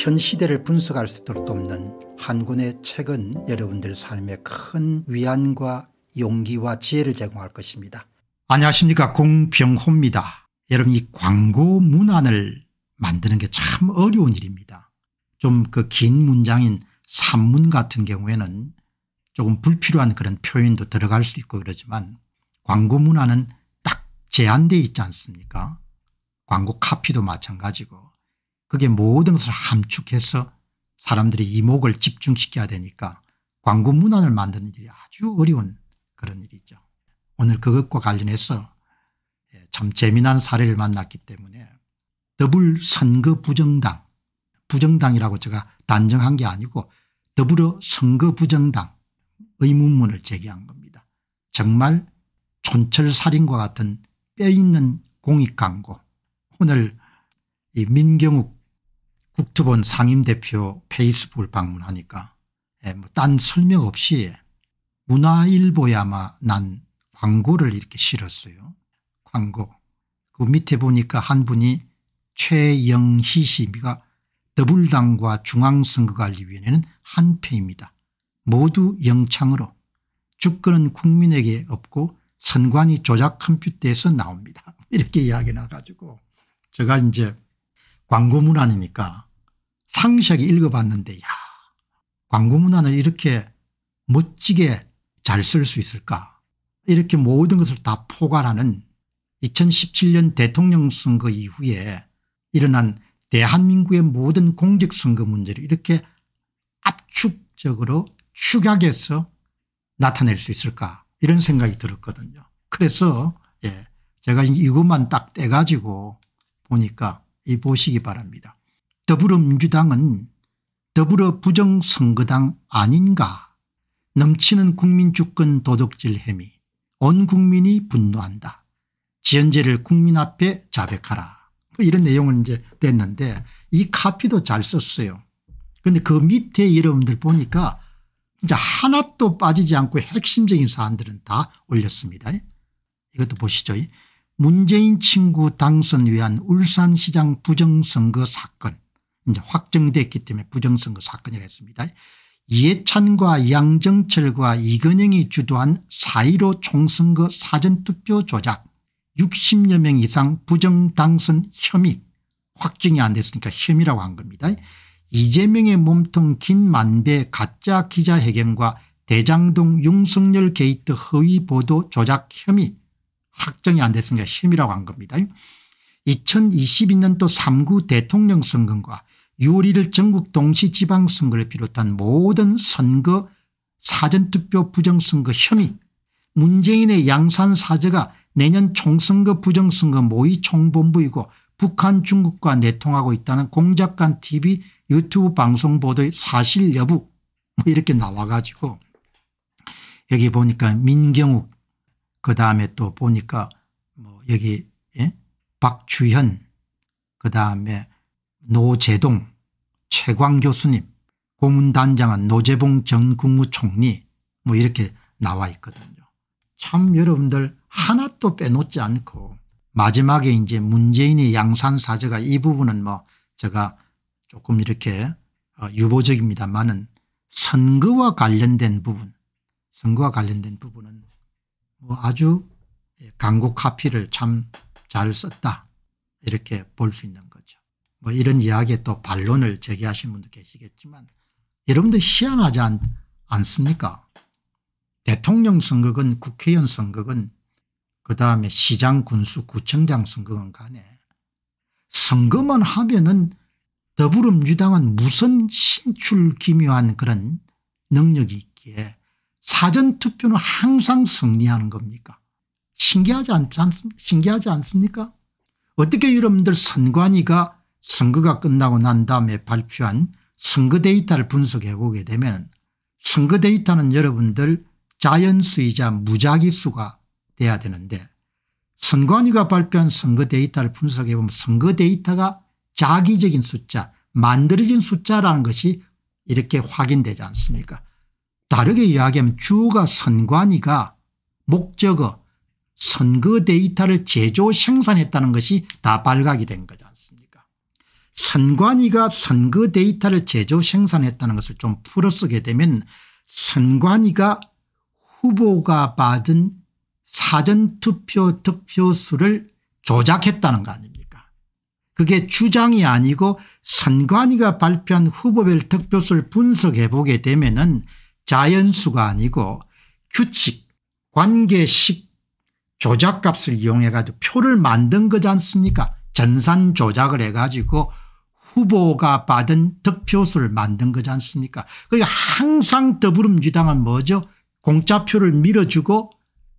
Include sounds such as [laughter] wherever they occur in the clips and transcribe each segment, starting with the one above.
현 시대를 분석할 수 있도록 돕는 한 권의 책은 여러분들 삶에 큰 위안과 용기와 지혜를 제공할 것입니다. 안녕하십니까 공병호입니다. 여러분 이 광고 문안을 만드는 게 참 어려운 일입니다. 좀 그 긴 문장인 산문 같은 경우에는 조금 불필요한 그런 표현도 들어갈 수 있고 그러지만 광고 문화는 딱 제한되어 있지 않습니까 광고 카피도 마찬가지고 그게 모든 것을 함축해서 사람들이 이목을 집중시켜야 되니까 광고 문안을 만드는 일이 아주 어려운 그런 일이죠. 오늘 그것과 관련해서 예, 참 재미난 사례를 만났기 때문에 더불 선거 부정당 부정당이라고 제가 단정한 게 아니고 더불어 선거 부정당 의문문을 제기한 겁니다. 정말 촌철살인과 같은 뼈있는 공익광고 오늘 이 민경욱 국토본 상임대표 페이스북을 방문하니까 예, 뭐딴 설명 없이 문화일보야마 난 광고를 이렇게 실었어요. 광고. 그 밑에 보니까 한 분이 최영희 씨가 더불당과 중앙선거관리위원회는 한패입니다. 모두 영창으로 주권은 국민에게 없고 선관위 조작 컴퓨터에서 나옵니다. [laughs] 이렇게 이야기 나가지고 제가 이제 광고 문안이니까 상세하게 읽어봤는데 야 광고문안을 이렇게 멋지게 잘 쓸 수 있을까 이렇게 모든 것을 다 포괄하는 2017년 대통령 선거 이후에 일어난 대한민국의 모든 공직선거 문제를 이렇게 압축적으로 축약해서 나타낼 수 있을까 이런 생각이 들었거든요. 그래서 예, 제가 이것만 딱 떼가지고 보니까 이 보시기 바랍니다. 더불어민주당은 더불어 부정선거당 아닌가 넘치는 국민주권 도덕질 혐의 온 국민이 분노한다. 지연제를 국민 앞에 자백하라. 뭐 이런 내용은 이제 됐는데 이 카피도 잘 썼어요. 그런데 그 밑에 여러분들 보니까 이제 하나도 빠지지 않고 핵심적인 사안들은 다 올렸습니다. 이것도 보시죠. 문재인 친구 당선 위한 울산시장 부정선거 사건 이제 확정됐기 때문에 부정선거 사건이라 했습니다. 이해찬과 양정철과 이건영이 주도한 4.15 총선거 사전투표 조작 60여 명 이상 부정당선 혐의 확정이 안 됐으니까 혐의라고 한 겁니다. 이재명의 몸통 긴 만배 가짜 기자회견과 대장동 윤석열 게이트 허위 보도 조작 혐의 확정이 안 됐으니까 혐의라고 한 겁니다. 2022년도 3구 대통령 선거과 유리를 전국 동시지방선거를 비롯한 모든 선거 사전투표 부정선거 혐의 문재인의 양산사저가 내년 총선거 부정선거 모의 총본부이고 북한 중국과 내통하고 있다는 공작관 tv 유튜브 방송 보도의 사실 여부 뭐 이렇게 나와가지고 여기 보니까 민경욱 그다음에 또 보니까 뭐 여기 예? 박주현 그다음에 노재동 최광 교수님 고문단장은 노재봉 전 국무총리 뭐 이렇게 나와 있거든요. 참 여러분들 하나도 빼놓지 않고 마지막에 이제 문재인의 양산사저가 이 부분은 뭐 제가 조금 이렇게 어, 유보적입니다만은 선거와 관련된 부분 선거와 관련된 부분은 뭐 아주 예, 강곡 카피를 참 잘 썼다 이렇게 볼 수 있는 거죠. 뭐 이런 이야기에 또 반론을 제기하시는 분도 계시겠지만 여러분들 희한하지 않, 않습니까 대통령 선거건 국회의원 선거건 그다음에 시장 군수 구청장 선거건 간에 선거만 하면은 더불어민주당은 무슨 신출 기묘한 그런 능력이 있기에 사전투표는 항상 승리하는 겁니까 신기하지 않지 않습니까 신기하지 않습니까 어떻게 여러분들 선관위가 선거가 끝나고 난 다음에 발표한 선거 데이터를 분석해 보게 되면 선거 데이터는 여러분들 자연수이자 무작위수가 돼야 되는데 선관위가 발표한 선거 데이터를 분석해 보면 선거 데이터가 자기적인 숫자 만들어진 숫자라는 것이 이렇게 확인되지 않습니까 다르게 이야기하면 주가 선관위가 목적어 선거 데이터를 제조 생산했다는 것이 다 발각이 된 거죠. 선관위가 선거 데이터를 제조 생산했다는 것을 좀 풀어쓰게 되면 선관위가 후보가 받은 사전투표 득표수를 조작했다는 거 아닙니까 그게 주장이 아니고 선관위가 발표한 후보별 득표수를 분석해 보게 되면 은 자연수가 아니고 규칙 관계식 조작값을 이용해 가지고 표를 만든 거지 않습니까 전산 조작을 해 가지고 후보가 받은 득표수를 만든 거지 않습니까 그러니까 항상 더불어민주당은 뭐죠 공짜표를 밀어주고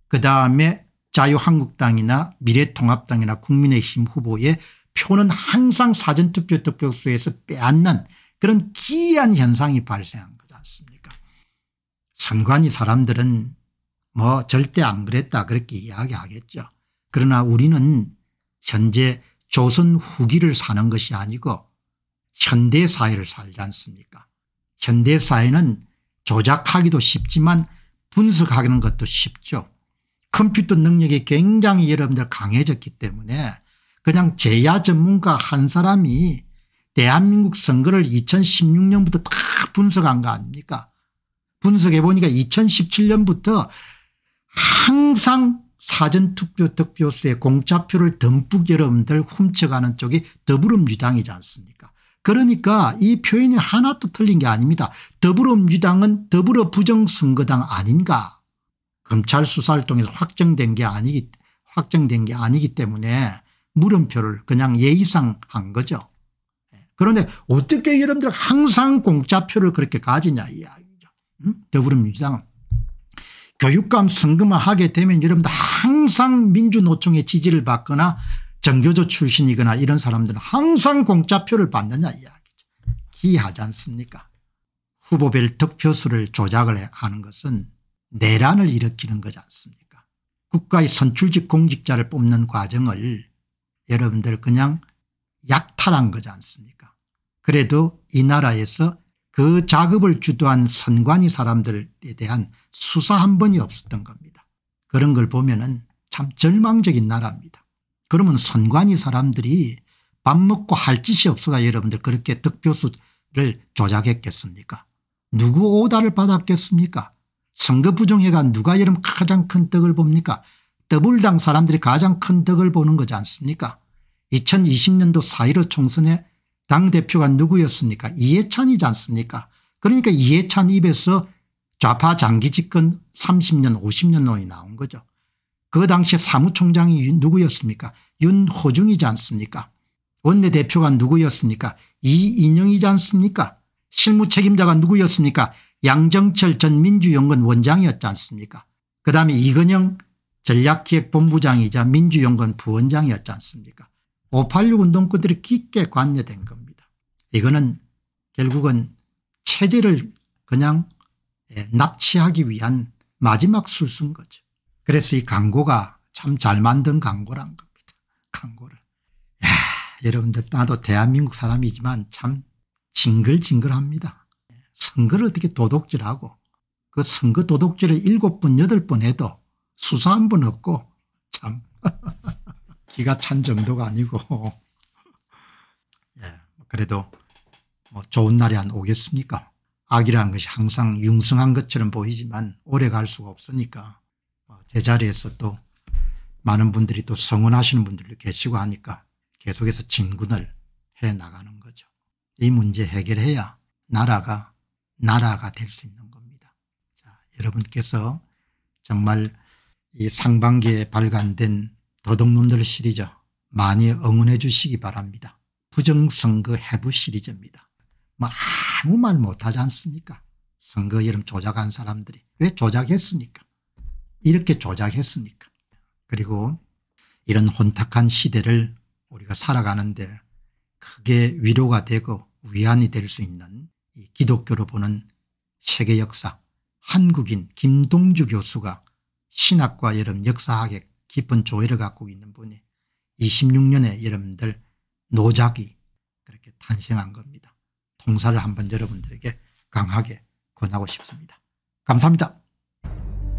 그다음에 자유한국당이나 미래통합당이나 국민의힘 후보의 표는 항상 사전투표 득표수에서 빼앗는 그런 기이한 현상이 발생한 거지 않습니까 선관위 사람들은 뭐 절대 안 그랬다 그렇게 이야기하겠죠. 그러나 우리는 현재 조선 후기를 사는 것이 아니고 현대 사회를 살지 않습니까 현대 사회는 조작하기도 쉽지만 분석하는 것도 쉽죠. 컴퓨터 능력이 굉장히 여러분들 강해졌기 때문에 그냥 제야 전문가 한 사람이 대한민국 선거를 2016년부터 다 분석한 거 아닙니까 분석해 보니까 2017년부터 항상 사전투표 득표수의 공짜표를 듬뿍 여러분들 훔쳐가는 쪽이 더불어민주당이지 않습니까 그러니까 이 표현이 하나도 틀린 게 아닙니다. 더불어민주당은 더불어 부정선거당 아닌가. 검찰 수사를 통해서 확정된 게 아니기, 확정된 게 아니기 때문에 물음표를 그냥 예의상 한 거죠. 예. 그런데 어떻게 여러분들 항상 공짜표를 그렇게 가지냐 이야기죠. 음? 더불어민주당은. 교육감 선거만 하게 되면 여러분들 항상 민주노총의 지지를 받거나 정교조 출신이거나 이런 사람들은 항상 공짜표를 받느냐 이야기죠. 기이하지 않습니까 후보별 득표수를 조작을 하는 것은 내란을 일으키는 거지 않습니까 국가의 선출직 공직자를 뽑는 과정을 여러분들 그냥 약탈한 거지 않습니까 그래도 이 나라에서 그 작업을 주도한 선관위 사람들에 대한 수사 한 번이 없었던 겁니다. 그런 걸 보면 참 절망적인 나라입니다. 그러면 선관위 사람들이 밥 먹고 할 짓이 없어가 여러분들 그렇게 득표수를 조작했겠습니까 누구 오다를 받았겠습니까 선거 부정회가 누가 여러분 가장 큰덕을 봅니까 더불당 사람들이 가장 큰덕을 보는 거지 않습니까 2020년도 4.15 총선에 당대표가 누구였습니까 이해찬이지 않습니까 그러니까 이해찬 입에서 좌파 장기 집권 30년 50년 논이 나온 거죠. 그 당시 사무총장이 누구였습니까 윤호중이지 않습니까 원내대표가 누구였습니까 이인영이지 않습니까 실무 책임자가 누구였습니까 양정철 전 민주연구원 장이었지 않습니까 그다음에 이건영 전략기획본부장이자 민주연구 부원장이었지 않습니까 586 운동권들이 깊게 관여된 겁니다. 이거는 결국은 체제를 그냥 예, 납치하기 위한 마지막 수순 거죠. 그래서 이 광고가 참 잘 만든 광고란 겁니다. 광고를. 야, 여러분들 나도 대한민국 사람이지만 참 징글징글합니다. 선거를 어떻게 도둑질하고 그 선거 도둑질을 일곱 번 여덟 번 해도 수사 한 번 없고 참 [laughs] 기가 찬 정도가 아니고 예, 그래도 뭐 좋은 날이 안 오겠습니까 악이라는 것이 항상 융성한 것처럼 보이지만 오래 갈 수가 없으니까 어, 제자리에서 또 많은 분들이 또 성원하시는 분들도 계시고 하니까 계속해서 진군을 해 나가는 거죠. 이 문제 해결해야 나라가 나라가 될 수 있는 겁니다. 자, 여러분께서 정말 이 상반기에 발간된 도덕놈들 시리즈 많이 응원해 주시기 바랍니다. 부정선거 해부 시리즈입니다. 뭐 아무 말 못하지 않습니까? 선거 여름 조작한 사람들이 왜 조작했습니까? 이렇게 조작했으니까. 그리고 이런 혼탁한 시대를 우리가 살아가는데 크게 위로가 되고 위안이 될 수 있는 이 기독교로 보는 세계 역사 한국인 김동주 교수가 신학과 여름 역사학에 깊은 조예를 갖고 있는 분이 26년에 여러분들 노작이 그렇게 탄생한 겁니다. 통사를 한번 여러분들에게 강하게 권하고 싶습니다. 감사합니다.